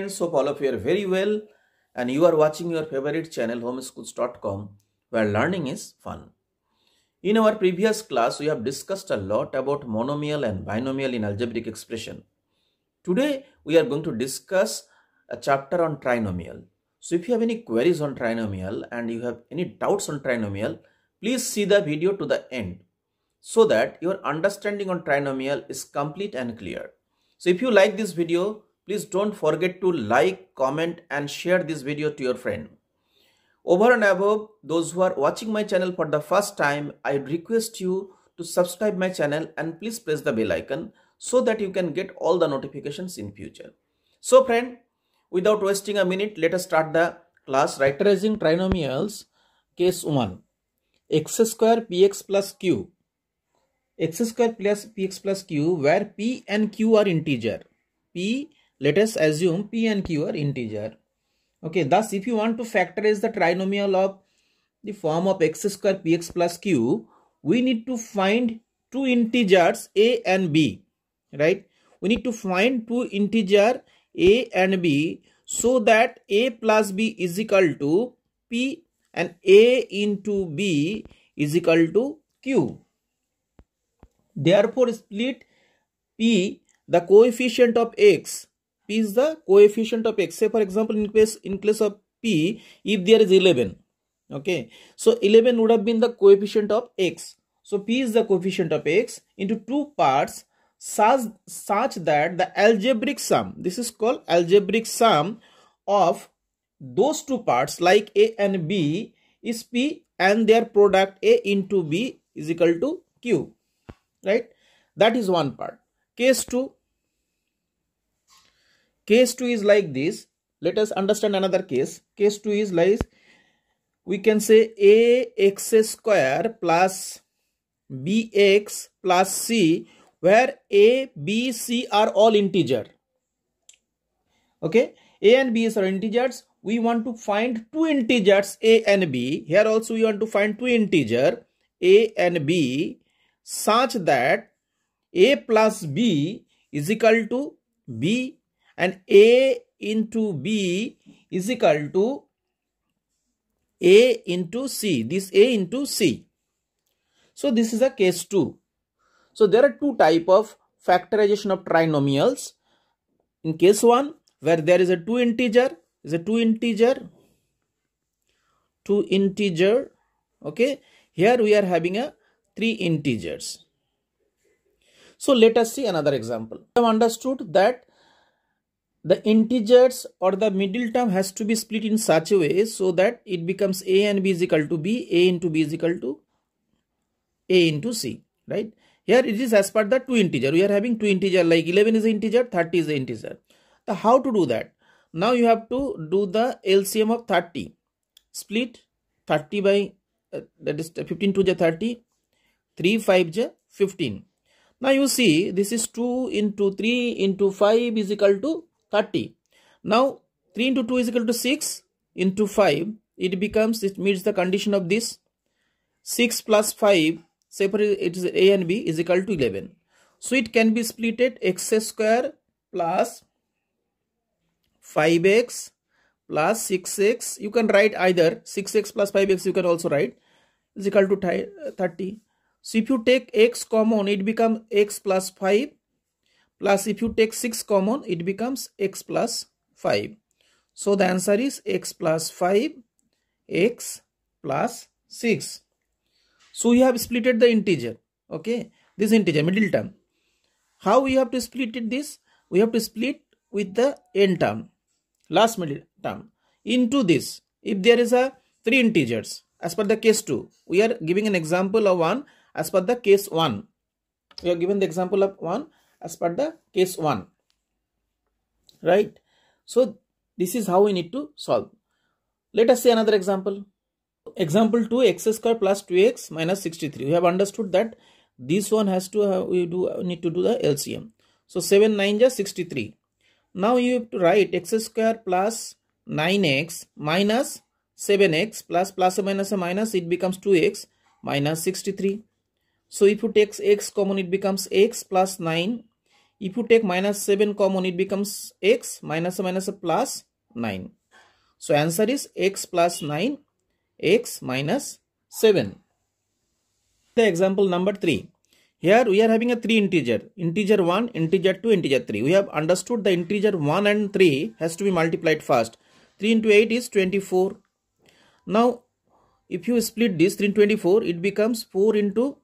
friends, hope all of you are very well and you are watching your favorite channel homeschools.com where learning is fun. In our previous class, we have discussed a lot about monomial and binomial in algebraic expression. Today, we are going to discuss a chapter on trinomial. So if you have any queries on trinomial and you have any doubts on trinomial, please see the video to the end so that your understanding on trinomial is complete and clear. So if you like this video, Please don't forget to like, comment and share this video to your friend. Over and above, those who are watching my channel for the first time, I request you to subscribe my channel and please press the bell icon so that you can get all the notifications in future. So friend, without wasting a minute, let us start the class Writing trinomials. Case 1. x square px plus q. x square plus px plus q where p and q are integer. p let us assume P and Q are integer. Okay, thus if you want to factorize the trinomial of the form of x square px plus q, we need to find two integers a and b, right? We need to find two integer a and b so that a plus b is equal to p and a into b is equal to q. Therefore, split p, the coefficient of x P is the coefficient of X. Say for example, in case, in place of P, if there is 11, okay. So 11 would have been the coefficient of X. So P is the coefficient of X into two parts such, such that the algebraic sum, this is called algebraic sum of those two parts like A and B is P and their product A into B is equal to Q, right? That is one part. Case 2, case 2 is like this let us understand another case case 2 is like we can say a x square plus bx plus c where a b c are all integer okay a and b are integers we want to find two integers a and b here also we want to find two integer a and b such that a plus b is equal to b and A into B is equal to A into C. This A into C. So this is a case 2. So there are two type of factorization of trinomials. In case 1 where there is a 2 integer is a 2 integer 2 integer okay here we are having a 3 integers so let us see another example i have understood that the integers or the middle term has to be split in such a way so that it becomes a and b is equal to b a into b is equal to a into c right here it is as per the two integer we are having two integer like 11 is integer 30 is integer how to do that now you have to do the lcm of 30 split 30 by uh, that is 15 to the 30 3 5 j 15 now you see this is 2 into 3 into 5 is equal to 30. Now 3 into 2 is equal to 6 into 5. It becomes, it meets the condition of this. 6 plus 5, separate it is A and B is equal to 11. So it can be splitted x square plus 5x plus 6x. You can write either 6x plus 5x you can also write is equal to 30. So if you take x common it becomes x plus 5 plus if you take 6 common it becomes x plus 5 so the answer is x plus 5 x plus 6 so we have splitted the integer okay this integer middle term how we have to split it this we have to split with the end term last middle term into this if there is a three integers as per the case 2 we are giving an example of 1 as per the case 1 we are given the example of 1 as per the case 1 right so this is how we need to solve let us see another example example 2 x square plus 2x minus 63 we have understood that this one has to have, uh, we do uh, need to do the lcm so 7 9 just 63 now you have to write x square plus 9x minus 7x plus plus or minus a minus it becomes 2x minus 63 so if you take x common it becomes x plus 9 if you take minus 7 common, it becomes x 9. So answer is x plus 9, x minus 7. The example number 3. Here we are having a 3 integer, integer 1, integer 2, integer 3. We have understood the integer 1 and 3 has to be multiplied first. 3 into 8 is 24. Now if you split this 3 into 24, it becomes 4 into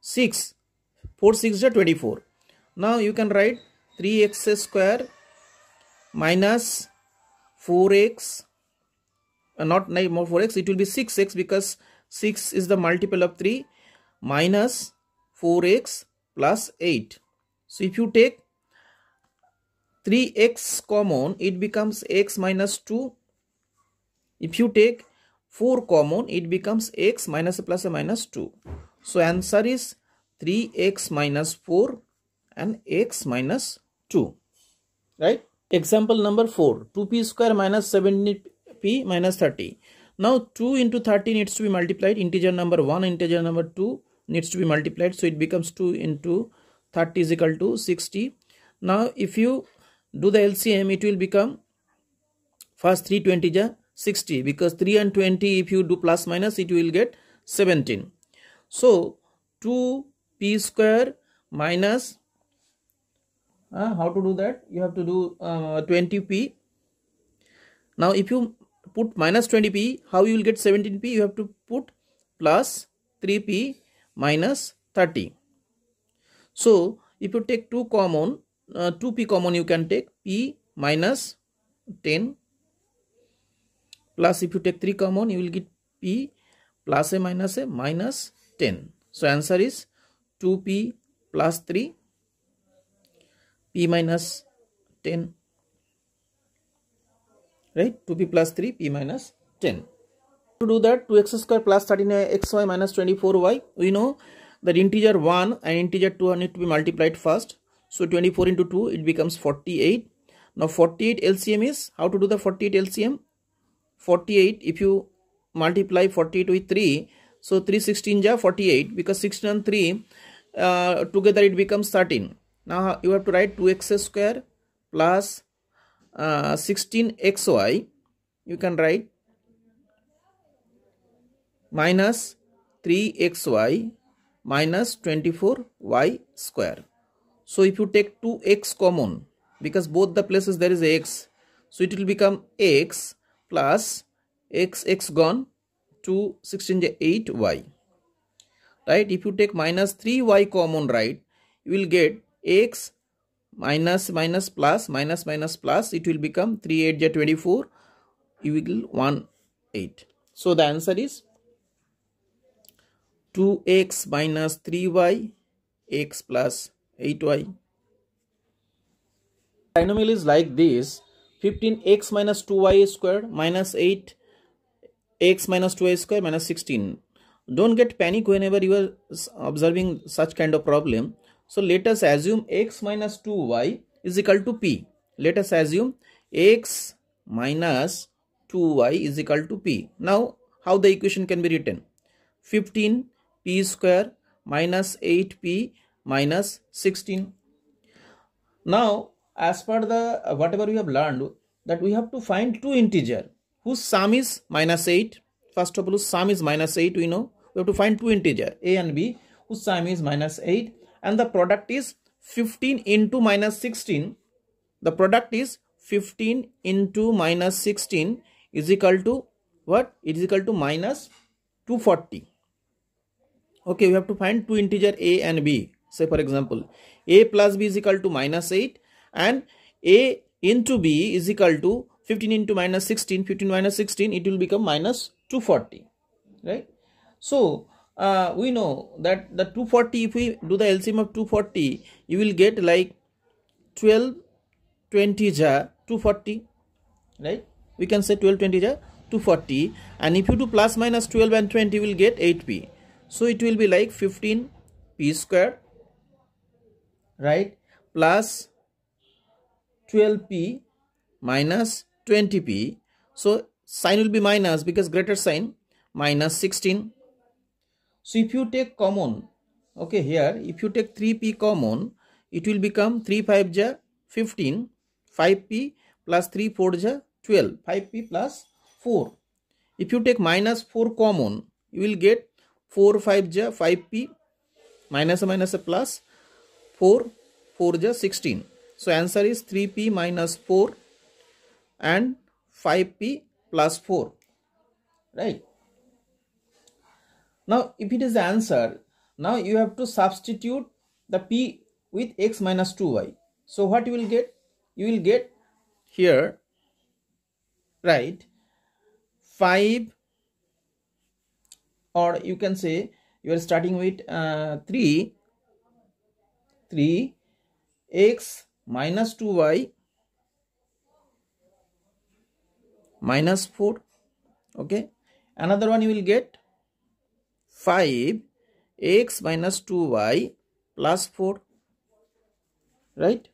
6. 4 6 is 24. Now you can write 3x square minus 4x uh, not 9 more 4x it will be 6x because 6 is the multiple of 3 minus 4x plus 8 so if you take 3x common it becomes x minus 2 if you take 4 common it becomes x minus plus a minus 2 so answer is 3x minus 4 and x minus 2 right example number 4 2p square minus 70p minus 30 now 2 into 30 needs to be multiplied integer number 1 integer number 2 needs to be multiplied so it becomes 2 into 30 is equal to 60 now if you do the LCM it will become first 320 is 60 because 3 and 20 if you do plus minus it will get 17 so 2 p square minus uh, how to do that you have to do uh, 20p now if you put minus 20p how you will get 17p you have to put plus 3p minus 30 so if you take 2 common uh, 2p common you can take p minus 10 plus if you take 3 common you will get p plus a minus a minus 10 so answer is 2p plus 3 p minus 10 right 2p plus 3 p minus 10 to do that 2x square plus 13xy minus 24y we know that integer 1 and integer 2 need to be multiplied first so 24 into 2 it becomes 48 now 48 lcm is how to do the 48 lcm 48 if you multiply 48 with 3 so three sixteen ja 48 because 16 and 3 uh, together it becomes 13 now you have to write 2x square plus, uh, 16xy. You can write minus 3xy minus 24y square. So if you take 2x common because both the places there is x. So it will become x plus x x gone to 16 8y. Right. If you take minus 3y common right you will get x minus minus plus minus minus plus it will become 3 8 24 you equal 1 8 so the answer is 2x minus 3y x plus 8y Binomial is like this 15x minus 2y squared minus 8 x minus 2y square minus 16 don't get panic whenever you are observing such kind of problem so let us assume x minus 2y is equal to p. Let us assume x minus 2y is equal to p. Now how the equation can be written? 15 p square minus 8p minus 16. Now as per the uh, whatever we have learned that we have to find two integer whose sum is minus 8. First of all sum is minus 8 we know we have to find two integer a and b whose sum is minus 8 and the product is 15 into minus 16 the product is 15 into minus 16 is equal to what it is equal to minus 240 okay we have to find two integer a and b say for example a plus b is equal to minus 8 and a into b is equal to 15 into minus 16 15 minus 16 it will become minus 240 right so uh, we know that the 240 if we do the LCM of 240 you will get like 12 20 ja 240 right we can say 12 20 ja 240 and if you do plus minus 12 and 20 will get 8p so it will be like 15 p square right plus 12p minus 20p so sign will be minus because greater sign minus 16 so if you take common, okay, here, if you take 3p common, it will become 3 5 ja 15, 5p plus 3 4 ja 12, 5p plus 4. If you take minus 4 common, you will get 4 5 ja 5p minus a minus a plus 4 4 ja 16. So answer is 3p minus 4 and 5p plus 4 right now, if it is the answer, now you have to substitute the p with x minus 2y. So, what you will get? You will get here, right, 5 or you can say you are starting with uh, 3, 3 x minus 2y minus 4 okay another one you will get 5 x minus 2y plus 4 right